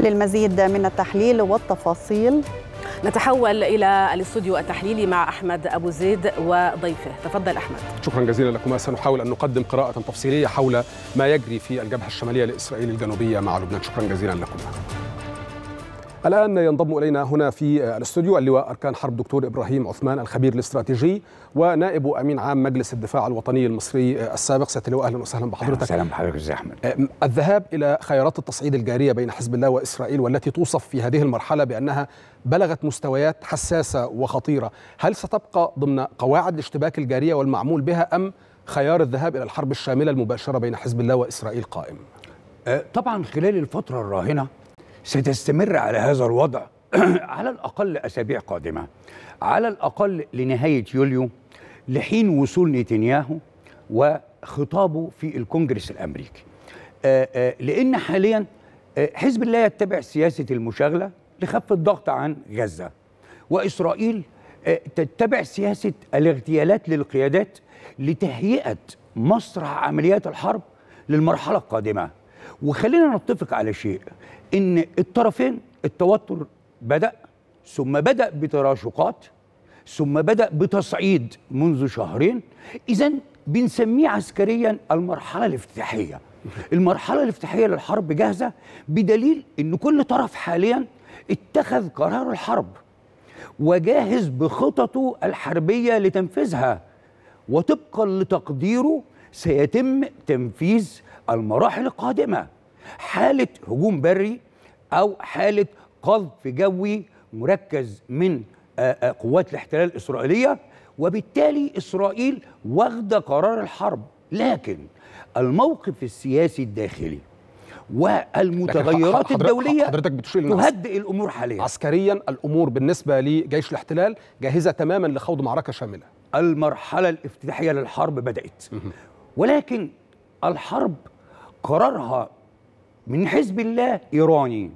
للمزيد من التحليل والتفاصيل نتحول الى الاستوديو التحليلي مع احمد ابو زيد وضيفه تفضل احمد شكرا جزيلا لكما سنحاول ان نقدم قراءه تفصيليه حول ما يجري في الجبهه الشماليه لاسرائيل الجنوبيه مع لبنان شكرا جزيلا لكما الآن ينضم إلينا هنا في الاستوديو اللواء أركان حرب دكتور إبراهيم عثمان الخبير الاستراتيجي ونائب أمين عام مجلس الدفاع الوطني المصري السابق سيادة اللواء أهلا وسهلا بحضرتك أهلا بحضرتك أستاذ أحمد الذهاب إلى خيارات التصعيد الجارية بين حزب الله وإسرائيل والتي توصف في هذه المرحلة بأنها بلغت مستويات حساسة وخطيرة هل ستبقى ضمن قواعد الاشتباك الجارية والمعمول بها أم خيار الذهاب إلى الحرب الشاملة المباشرة بين حزب الله وإسرائيل قائم؟ أه، طبعا خلال الفترة الراهنة ستستمر على هذا الوضع على الأقل أسابيع قادمة على الأقل لنهاية يوليو لحين وصول نتنياهو وخطابه في الكونجرس الأمريكي آه، آه، لأن حاليا آه، حزب الله يتبع سياسة المشاغلة لخف الضغط عن غزة وإسرائيل تتبع سياسة الاغتيالات للقيادات لتهيئة مسرح عمليات الحرب للمرحلة القادمة وخلينا نتفق على شيء ان الطرفين التوتر بدا ثم بدا بتراشقات ثم بدا بتصعيد منذ شهرين اذا بنسميه عسكريا المرحله الافتتاحيه المرحله الافتتاحيه للحرب جاهزه بدليل ان كل طرف حاليا اتخذ قرار الحرب وجاهز بخططه الحربيه لتنفيذها وطبقا لتقديره سيتم تنفيذ المراحل القادمة حالة هجوم بري أو حالة قذف جوي مركز من آه، آه، قوات الاحتلال الإسرائيلية وبالتالي إسرائيل واخدة قرار الحرب لكن الموقف السياسي الداخلي والمتغيرات حضرتك الدولية حضرتك بتشير تهدئ الأمور حاليا عسكريا الأمور بالنسبة لجيش الاحتلال جاهزة تماما لخوض معركة شاملة المرحلة الافتتاحية للحرب بدأت ولكن الحرب قرارها من حزب الله ايراني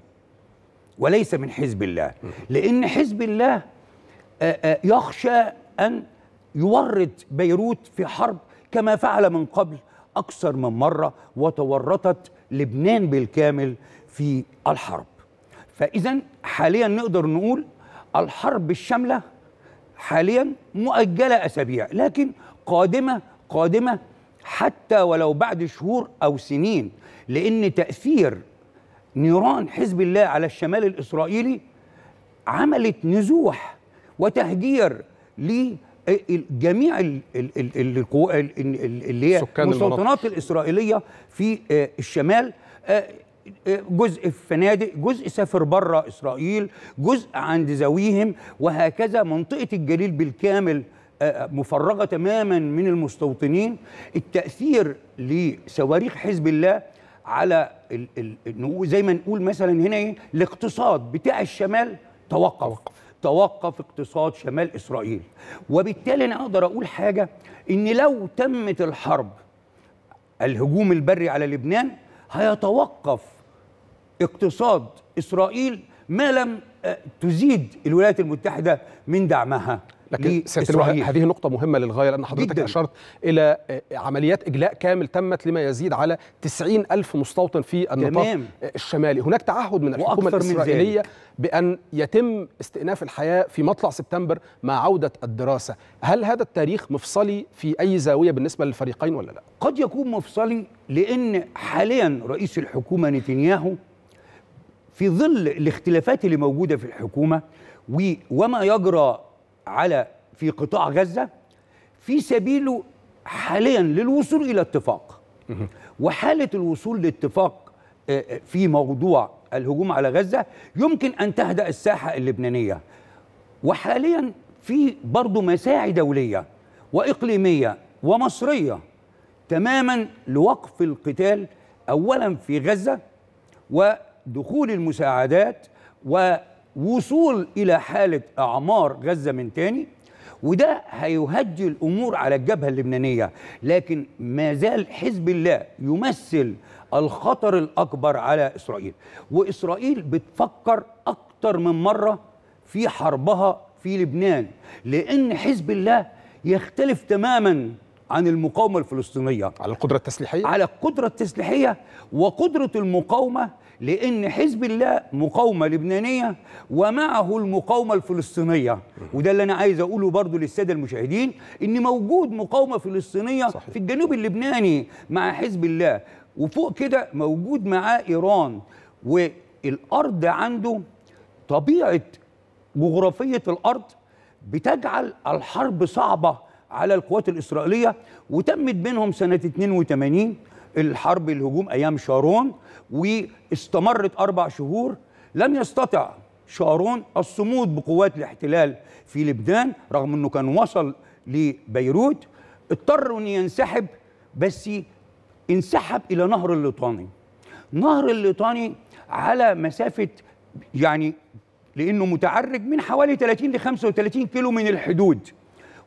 وليس من حزب الله لان حزب الله آه، آه، يخشى ان يورط بيروت في حرب كما فعل من قبل اكثر من مره وتورطت لبنان بالكامل في الحرب فاذا حاليا نقدر نقول الحرب الشامله حاليا مؤجله اسابيع لكن قادمه قادمه حتى ولو بعد شهور أو سنين لأن تأثير نيران حزب الله على الشمال الإسرائيلي عملت نزوح وتهجير لجميع اللي هي المستوطنات الإسرائيلية في آه، الشمال آه، آه، جزء في فنادق جزء سافر بره إسرائيل جزء عند ذويهم وهكذا منطقة الجليل بالكامل آه، آه، مفرغه تماما من المستوطنين التاثير لصواريخ حزب الله على الـ الـ زي ما نقول مثلا هنا ايه الاقتصاد بتاع الشمال توقف توقف اقتصاد شمال اسرائيل وبالتالي انا اقدر اقول حاجه ان لو تمت الحرب الهجوم البري على لبنان هيتوقف اقتصاد اسرائيل ما لم آه، تزيد الولايات المتحده من دعمها لكن هذه نقطة مهمة للغاية لأن حضرتك جداً. أشرت إلى آه، عمليات إجلاء كامل تمت لما يزيد على 90 ألف مستوطن في النطاق تمام. الشمالي هناك تعهد من الحكومة الإسرائيلية من بأن يتم استئناف الحياة في مطلع سبتمبر مع عودة الدراسة هل هذا التاريخ مفصلي في أي زاوية بالنسبة للفريقين ولا لا؟ قد يكون مفصلي لأن حاليا رئيس الحكومة نتنياهو في ظل الاختلافات اللي موجودة في الحكومة وما يجرى على في قطاع غزة في سبيله حاليا للوصول إلى اتفاق وحالة الوصول لاتفاق آه، آه، في موضوع الهجوم على غزة يمكن أن تهدأ الساحة اللبنانية وحاليا في برضه مساعي دولية وإقليمية ومصرية تماما لوقف القتال أولا في غزة ودخول المساعدات و وصول إلى حالة أعمار غزة من تاني وده هيهدي الأمور على الجبهة اللبنانية لكن ما زال حزب الله يمثل الخطر الأكبر على إسرائيل وإسرائيل بتفكر أكتر من مرة في حربها في لبنان لأن حزب الله يختلف تماماً عن المقاومة الفلسطينية على القدرة التسليحية على القدرة التسليحية وقدرة المقاومة لأن حزب الله مقاومة لبنانية ومعه المقاومة الفلسطينية وده اللي أنا عايز أقوله برضو للسادة المشاهدين إن موجود مقاومة فلسطينية صحيح. في الجنوب اللبناني مع حزب الله وفوق كده موجود معاه إيران والأرض عنده طبيعة جغرافية الأرض بتجعل الحرب صعبة على القوات الإسرائيلية وتمت بينهم سنة 82 الحرب الهجوم ايام شارون واستمرت اربع شهور لم يستطع شارون الصمود بقوات الاحتلال في لبنان رغم انه كان وصل لبيروت اضطر ان ينسحب بس انسحب الى نهر الليطاني نهر الليطاني على مسافه يعني لانه متعرج من حوالي 30 ل 35 كيلو من الحدود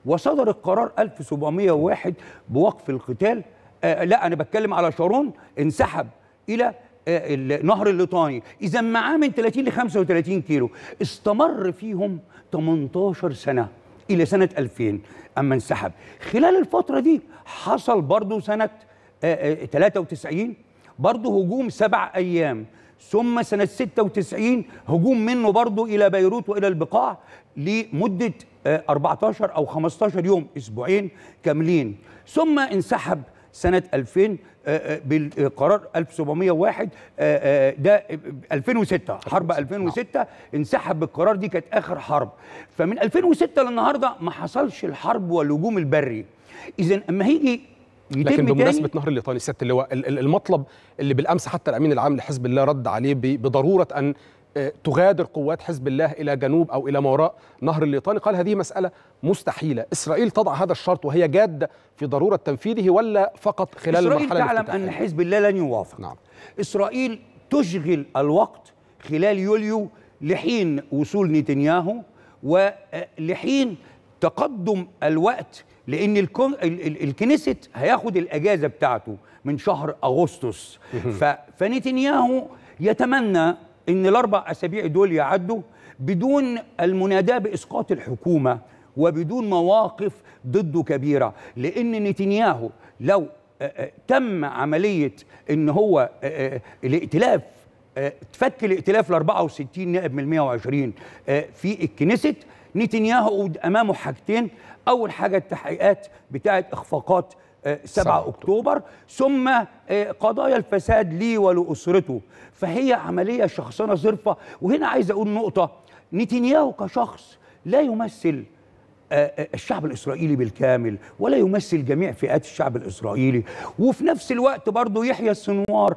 وصدر القرار 1701 بوقف القتال آه، آه، لا انا بتكلم على شارون انسحب الى آه، نهر الليطاني اذا معاه من 30 ل 35 كيلو استمر فيهم 18 سنه الى سنه 2000 اما انسحب خلال الفتره دي حصل برضه سنه 93 برضه هجوم سبع ايام ثم سنه 96 هجوم منه برضه الى بيروت والى البقاع لمده 14 او 15 يوم اسبوعين كاملين ثم انسحب سنه 2000 بالقرار 1701 ده 2006 حرب 2006 نعم. انسحب بالقرار دي كانت اخر حرب فمن 2006 للنهارده ما حصلش الحرب والهجوم البري اذا اما هيجي لكن بمناسبه نهر الليطاني سياده اللواء المطلب اللي بالامس حتى الامين العام لحزب الله رد عليه بضروره ان تغادر قوات حزب الله الى جنوب او الى ما وراء نهر الليطاني قال هذه مساله مستحيله اسرائيل تضع هذا الشرط وهي جاده في ضروره تنفيذه ولا فقط خلال اسرائيل المرحله تعلم ان حزب الله لن يوافق نعم اسرائيل تشغل الوقت خلال يوليو لحين وصول نتنياهو ولحين آه، تقدم الوقت لان الكنيست هياخد الاجازه بتاعته من شهر اغسطس فنتنياهو يتمنى ان الاربع اسابيع دول يعدوا بدون المناداه باسقاط الحكومه وبدون مواقف ضده كبيره لان نتنياهو لو آه، آه، تم عمليه ان هو آه، الائتلاف تفك الائتلاف ل 64 نائب من 120 في الكنيست نتنياهو امامه حاجتين اول حاجه التحقيقات بتاعه اخفاقات 7 أكتوبر ثم آه، قضايا الفساد لي ولأسرته فهي عملية شخصنة صرفة وهنا عايز أقول نقطة نتنياهو كشخص لا يمثل آه، آه، الشعب الإسرائيلي بالكامل ولا يمثل جميع فئات الشعب الإسرائيلي وفي نفس الوقت برضه يحيى السنوار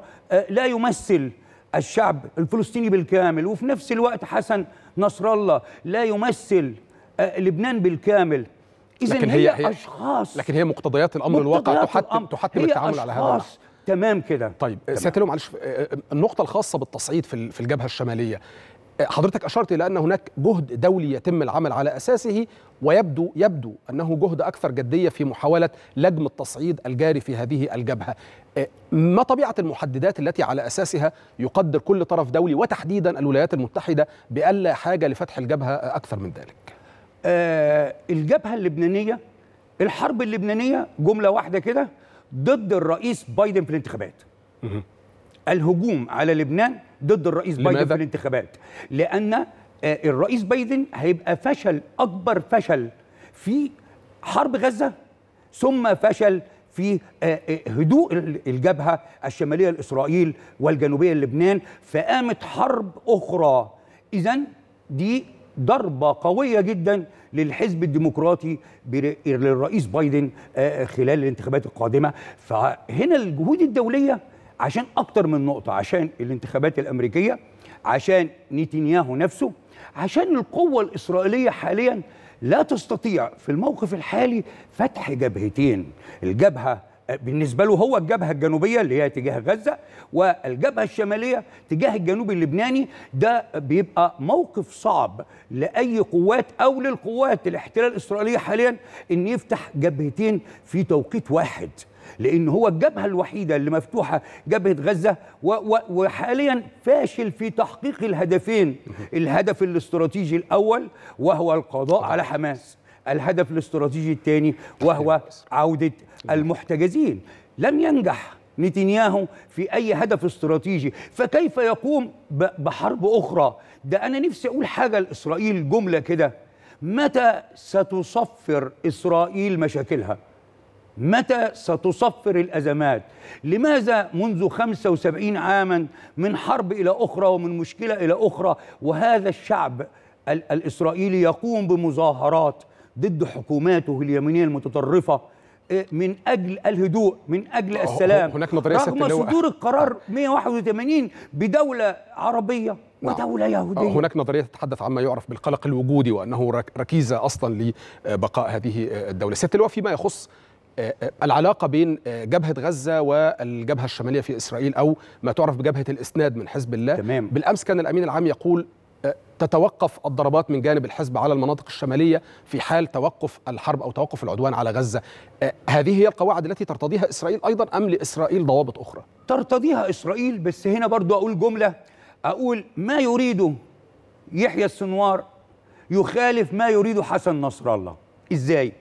لا يمثل الشعب الفلسطيني بالكامل وفي نفس الوقت حسن نصر الله لا يمثل لبنان بالكامل اذا هي, هي اشخاص لكن هي مقتضيات الامر الواقع تحتم تحتم التعامل على هذا الأمر تمام كده طيب سيادة معلش النقطة الخاصة بالتصعيد في الجبهة الشمالية حضرتك أشرت إلى أن هناك جهد دولي يتم العمل على أساسه ويبدو يبدو أنه جهد أكثر جدية في محاولة لجم التصعيد الجاري في هذه الجبهة ما طبيعة المحددات التي على أساسها يقدر كل طرف دولي وتحديدا الولايات المتحدة بألا حاجة لفتح الجبهة أكثر من ذلك آه، الجبهه اللبنانيه الحرب اللبنانيه جمله واحده كده ضد الرئيس بايدن في الانتخابات الهجوم على لبنان ضد الرئيس بايدن في الانتخابات لان آه، الرئيس بايدن هيبقى فشل اكبر فشل في حرب غزه ثم فشل في آه، هدوء الجبهه الشماليه لاسرائيل والجنوبيه للبنان فقامت حرب اخرى اذا دي ضربة قوية جدا للحزب الديمقراطي للرئيس بايدن آه، آه، خلال الانتخابات القادمة فهنا الجهود الدولية عشان أكتر من نقطة عشان الانتخابات الأمريكية عشان نتنياهو نفسه عشان القوة الإسرائيلية حاليا لا تستطيع في الموقف الحالي فتح جبهتين الجبهة بالنسبه له هو الجبهه الجنوبيه اللي هي تجاه غزه والجبهه الشماليه تجاه الجنوب اللبناني ده بيبقى موقف صعب لاي قوات او للقوات الاحتلال الاسرائيليه حاليا ان يفتح جبهتين في توقيت واحد لان هو الجبهه الوحيده اللي مفتوحه جبهه غزه وحاليا فاشل في تحقيق الهدفين الهدف الاستراتيجي الاول وهو القضاء على حماس الهدف الاستراتيجي الثاني وهو عودة المحتجزين لم ينجح نتنياهو في أي هدف استراتيجي فكيف يقوم بحرب أخرى ده أنا نفسي أقول حاجة لإسرائيل جملة كده متى ستصفر إسرائيل مشاكلها؟ متى ستصفر الأزمات لماذا منذ 75 عاما من حرب إلى أخرى ومن مشكلة إلى أخرى وهذا الشعب الإسرائيلي يقوم بمظاهرات ضد حكوماته اليمينيه المتطرفه آه، من اجل الهدوء من اجل أه، السلام هناك نظريه رغم صدور القرار 181 بدوله عربيه نعم. ودولة يهودية أه، هناك نظرية تتحدث عما يعرف بالقلق الوجودي وأنه ركيزة أصلا لبقاء هذه الدولة سيادة اللواء فيما يخص العلاقة بين جبهة غزة والجبهة الشمالية في إسرائيل أو ما تعرف بجبهة الإسناد من حزب الله تمام. بالأمس كان الأمين العام يقول تتوقف الضربات من جانب الحزب على المناطق الشمالية في حال توقف الحرب أو توقف العدوان على غزة آه، هذه هي القواعد التي ترتضيها إسرائيل أيضا أم لإسرائيل ضوابط أخرى؟ ترتضيها إسرائيل بس هنا برضو أقول جملة أقول ما يريده يحيى السنوار يخالف ما يريده حسن نصر الله إزاي؟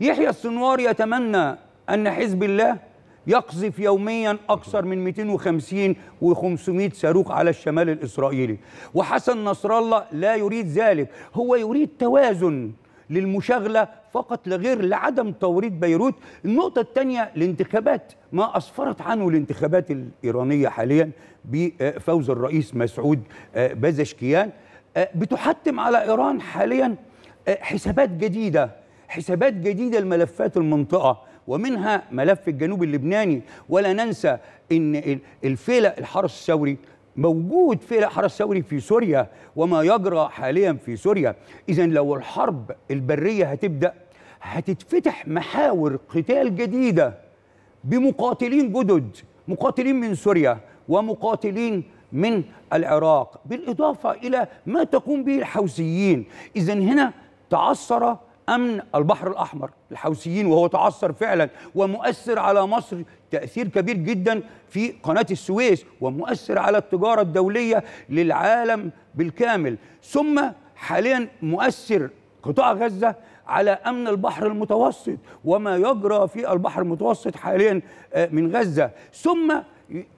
يحيى السنوار يتمنى أن حزب الله يقذف يوميا أكثر من 250 و500 صاروخ على الشمال الإسرائيلي وحسن نصر الله لا يريد ذلك هو يريد توازن للمشاغلة فقط لغير لعدم توريد بيروت النقطة الثانية الانتخابات ما أسفرت عنه الانتخابات الإيرانية حاليا بفوز الرئيس مسعود آه، بازشكيان آه، بتحتم على إيران حاليا آه، حسابات جديدة حسابات جديدة لملفات المنطقة ومنها ملف الجنوب اللبناني ولا ننسى ان الفيلة الحرس الثوري موجود في حرس ثوري في سوريا وما يجرى حاليا في سوريا اذا لو الحرب البريه هتبدا هتتفتح محاور قتال جديده بمقاتلين جدد مقاتلين من سوريا ومقاتلين من العراق بالإضافة إلى ما تقوم به الحوثيين إذا هنا تعثر امن البحر الاحمر الحوثيين وهو تعثر فعلا ومؤثر على مصر تاثير كبير جدا في قناه السويس ومؤثر على التجاره الدوليه للعالم بالكامل ثم حاليا مؤثر قطاع غزه على امن البحر المتوسط وما يجرى في البحر المتوسط حاليا آه، من غزه ثم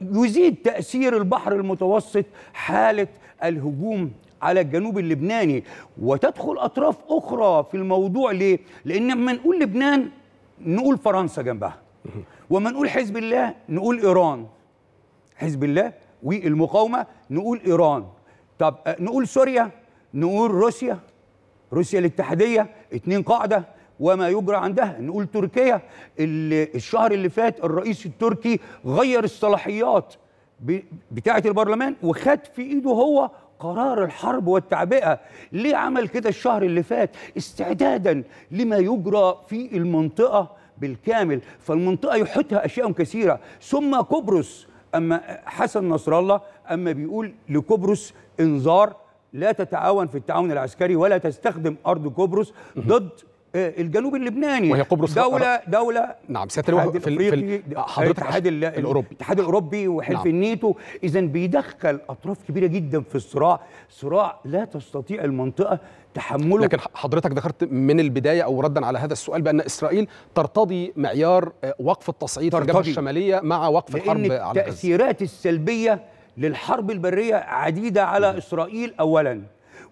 يزيد تاثير البحر المتوسط حاله الهجوم على الجنوب اللبناني وتدخل أطراف أخرى في الموضوع ليه؟ لأن لما نقول لبنان نقول فرنسا جنبها وما نقول حزب الله نقول إيران حزب الله والمقاومة نقول إيران طب آه، نقول سوريا نقول روسيا روسيا الاتحادية اتنين قاعدة وما يجرى عندها نقول تركيا اللي الشهر اللي فات الرئيس التركي غير الصلاحيات بتاعة البرلمان وخد في ايده هو قرار الحرب والتعبئه ليه عمل كده الشهر اللي فات استعدادا لما يجرى في المنطقه بالكامل فالمنطقه يحيطها اشياء كثيره ثم قبرص اما حسن نصر الله اما بيقول لقبرص انذار لا تتعاون في التعاون العسكري ولا تستخدم ارض قبرص ضد آه، الجنوب اللبناني وهي قبرص دولة دولة نعم سيادة في الأفريقي آه، حضرتك الاتحاد الأوروبي الاتحاد الأوروبي وحلف نعم. النيتو إذا بيدخل أطراف كبيرة جدا في الصراع صراع لا تستطيع المنطقة تحمله لكن حضرتك ذكرت من البداية أو ردا على هذا السؤال بأن إسرائيل ترتضي معيار آه، وقف التصعيد في الجبهة الشمالية مع وقف الحرب على التأثيرات السلبية للحرب البرية عديدة على م. إسرائيل أولاً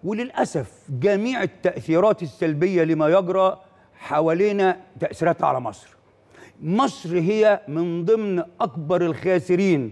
وللاسف جميع التاثيرات السلبيه لما يجرى حوالينا تاثيراتها على مصر. مصر هي من ضمن اكبر الخاسرين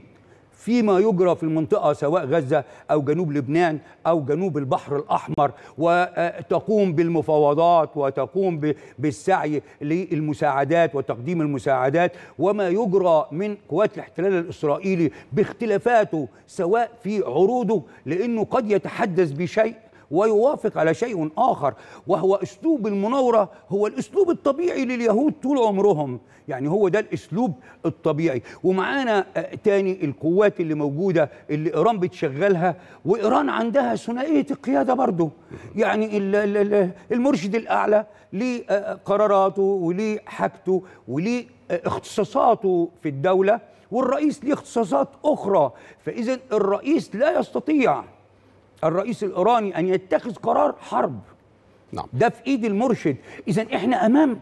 فيما يجرى في المنطقة سواء غزة أو جنوب لبنان أو جنوب البحر الأحمر وتقوم بالمفاوضات وتقوم بالسعي للمساعدات وتقديم المساعدات وما يجرى من قوات الاحتلال الإسرائيلي باختلافاته سواء في عروضه لأنه قد يتحدث بشيء ويوافق على شيء آخر وهو أسلوب المناورة هو الأسلوب الطبيعي لليهود طول عمرهم يعني هو ده الأسلوب الطبيعي ومعانا آه، تاني القوات اللي موجودة اللي إيران بتشغلها وإيران عندها ثنائية القيادة برضه يعني المرشد الأعلى ليه قراراته وليه حاجته وليه اختصاصاته في الدولة والرئيس ليه اختصاصات أخرى فإذا الرئيس لا يستطيع الرئيس الايراني ان يتخذ قرار حرب نعم ده في ايد المرشد اذا احنا امام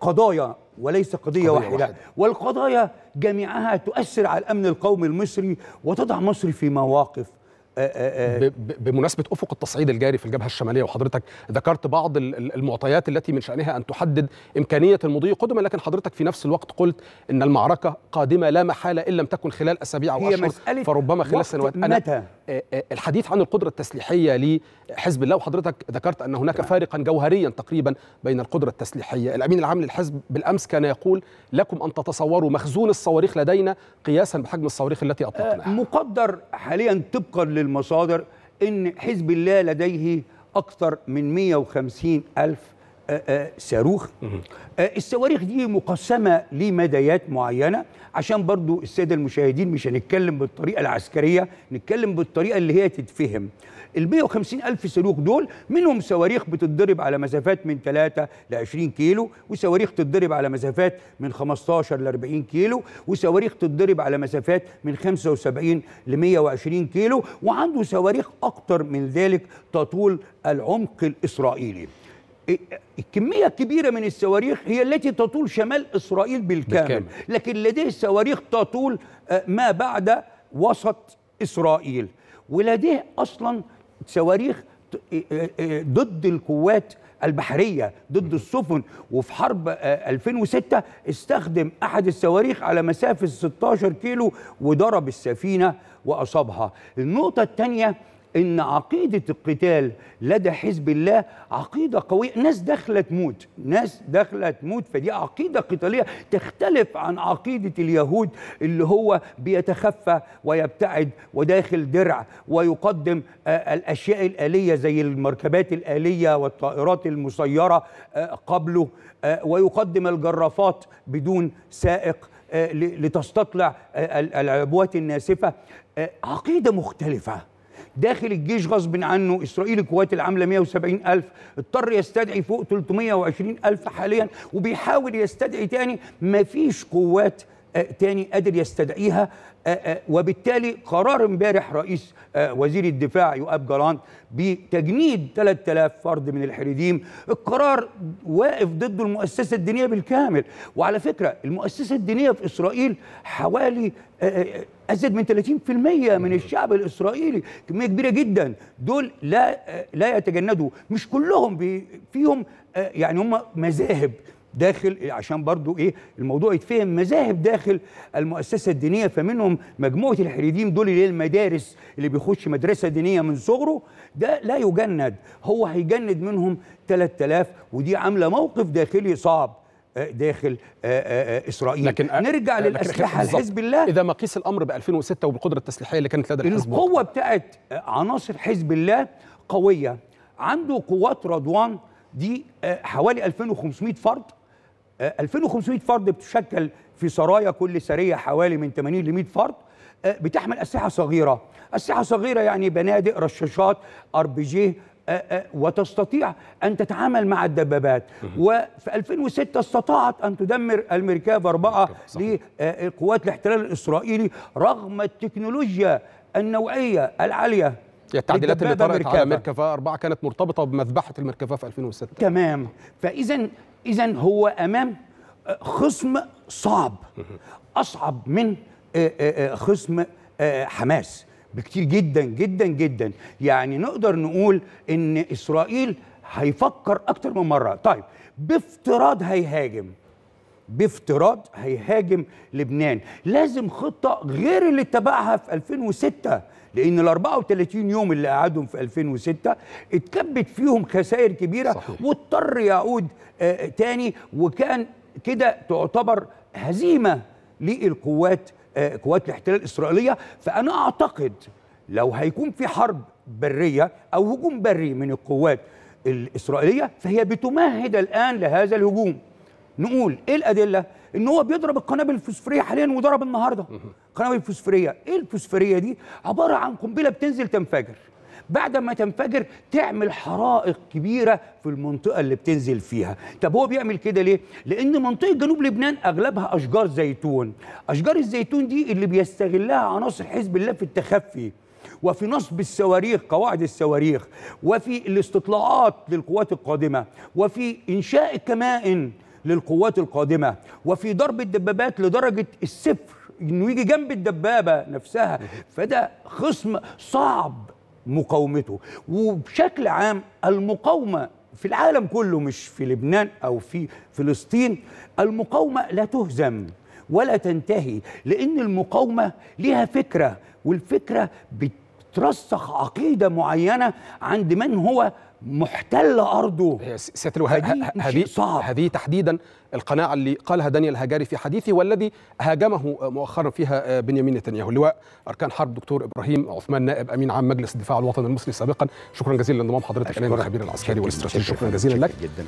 قضايا وليس قضيه, قضية واحدة. واحده والقضايا جميعها تؤثر على الامن القومي المصري وتضع مصر في مواقف آه، آه، آه. بمناسبه افق التصعيد الجاري في الجبهه الشماليه وحضرتك ذكرت بعض المعطيات التي من شانها ان تحدد امكانيه المضي قدما لكن حضرتك في نفس الوقت قلت ان المعركه قادمه لا محاله ان لم تكن خلال اسابيع او اشهر فربما خلال سنوات أنا متى؟ الحديث عن القدره التسليحيه لحزب الله وحضرتك ذكرت ان هناك فارقا جوهريا تقريبا بين القدره التسليحيه الامين العام للحزب بالامس كان يقول لكم ان تتصوروا مخزون الصواريخ لدينا قياسا بحجم الصواريخ التي اطلقناها مقدر حاليا طبقا المصادر ان حزب الله لديه اكثر من 150 الف آه، آه، صاروخ آه، الصواريخ دي مقسمه لمدايات معينه عشان برضو الساده المشاهدين مش هنتكلم بالطريقه العسكريه نتكلم بالطريقه اللي هي تتفهم ال وخمسين الف صاروخ دول منهم صواريخ بتتضرب على مسافات من 3 ل 20 كيلو وصواريخ تتضرب على مسافات من 15 ل 40 كيلو وصواريخ تتضرب على مسافات من 75 ل 120 كيلو وعنده صواريخ اكتر من ذلك تطول العمق الاسرائيلي الكمية الكبيرة من الصواريخ هي التي تطول شمال إسرائيل بالكامل, بالكامل. لكن لديه صواريخ تطول آه، ما بعد وسط إسرائيل ولديه أصلا صواريخ آه، آه، ضد القوات البحرية ضد السفن وفي حرب 2006 استخدم أحد الصواريخ على مسافة 16 كيلو وضرب السفينة وأصابها النقطة الثانية ان عقيده القتال لدى حزب الله عقيده قويه ناس داخله تموت ناس داخله تموت فدي عقيده قتاليه تختلف عن عقيده اليهود اللي هو بيتخفى ويبتعد وداخل درع ويقدم آه، الاشياء الاليه زي المركبات الاليه والطائرات المسيره آه، قبله آه، ويقدم الجرافات بدون سائق لتستطلع العبوات الناسفه عقيده مختلفه داخل الجيش غصب عنه إسرائيل القوات العاملة 170 ألف اضطر يستدعي فوق 320 ألف حاليا وبيحاول يستدعي تاني مفيش قوات آه، تاني قادر يستدعيها وبالتالي قرار امبارح رئيس وزير الدفاع يؤاب جالانت بتجنيد 3000 فرد من الحريديم القرار واقف ضد المؤسسة الدينية بالكامل وعلى فكرة المؤسسة الدينية في إسرائيل حوالي أزيد من 30% من الشعب الإسرائيلي كمية كبيرة جدا دول لا لا يتجندوا مش كلهم فيهم يعني هم مذاهب داخل عشان برضو ايه الموضوع يتفهم مذاهب داخل المؤسسه الدينيه فمنهم مجموعه الحريديم دول اللي المدارس اللي بيخش مدرسه دينيه من صغره ده لا يجند هو هيجند منهم 3000 ودي عامله موقف داخلي صعب آه، داخل آه، آه، اسرائيل لكن نرجع لكن للاسلحه لحزب الله اذا مقيس الامر ب 2006 وبالقدره التسليحيه اللي كانت لدى الحزب القوه بتاعت عناصر حزب الله قويه عنده قوات رضوان دي حوالي 2500 فرد 2500 آه، فرد بتشكل في سرايا كل سريه حوالي من 80 ل 100 فرد آه، بتحمل اسلحه صغيره اسلحه صغيره يعني بنادق رشاشات ار بي جي آه، وتستطيع ان تتعامل مع الدبابات وفي 2006 استطاعت ان تدمر الميركاب 4 لقوات الاحتلال الاسرائيلي رغم التكنولوجيا النوعيه العاليه التعديلات اللي طرقت مركبة. على مركفة أربعة كانت مرتبطة بمذبحة المركفة في 2006 تمام فإذا إذا هو أمام آه، خصم صعب أصعب من آه، آه، خصم حماس بكتير جدا جدا جدا يعني نقدر نقول ان اسرائيل هيفكر اكتر من مره طيب بافتراض هيهاجم بافتراض هيهاجم لبنان لازم خطه غير اللي اتبعها في 2006 لان ال 34 يوم اللي قعدهم في 2006 اتكبت فيهم خسائر كبيره صحيح. واضطر يعود آه تاني وكان كده تعتبر هزيمه للقوات آه قوات الاحتلال الاسرائيليه فانا اعتقد لو هيكون في حرب بريه او هجوم بري من القوات الاسرائيليه فهي بتمهد الان لهذا الهجوم نقول ايه الادله ان هو بيضرب القنابل الفوسفوريه حاليا وضرب النهارده قنابل فوسفوريه ايه الفوسفوريه دي عباره عن قنبله بتنزل تنفجر بعد ما تنفجر تعمل حرائق كبيره في المنطقه اللي بتنزل فيها طب هو بيعمل كده ليه لان منطقه جنوب لبنان اغلبها اشجار زيتون اشجار الزيتون دي اللي بيستغلها عناصر حزب الله في التخفي وفي نصب الصواريخ قواعد الصواريخ وفي الاستطلاعات للقوات القادمه وفي انشاء كمائن للقوات القادمه وفي ضرب الدبابات لدرجه الصفر انه يجي جنب الدبابه نفسها فده خصم صعب مقاومته وبشكل عام المقاومه في العالم كله مش في لبنان او في فلسطين المقاومه لا تهزم ولا تنتهي لان المقاومه ليها فكره والفكره بت ترسخ عقيده معينه عند من هو محتل ارضه إيه، سيادة هذه صعب هذه تحديدا القناعه اللي قالها دانيال هاجاري في حديثه والذي هاجمه مؤخرا فيها آه، بنيامين نتنياهو اللواء اركان حرب دكتور ابراهيم عثمان نائب امين عام مجلس الدفاع الوطني المصري سابقا شكرا جزيلا لانضمام حضرتك الينا الخبير العسكري والاستراتيجي شكرا جزيلا لك جداً.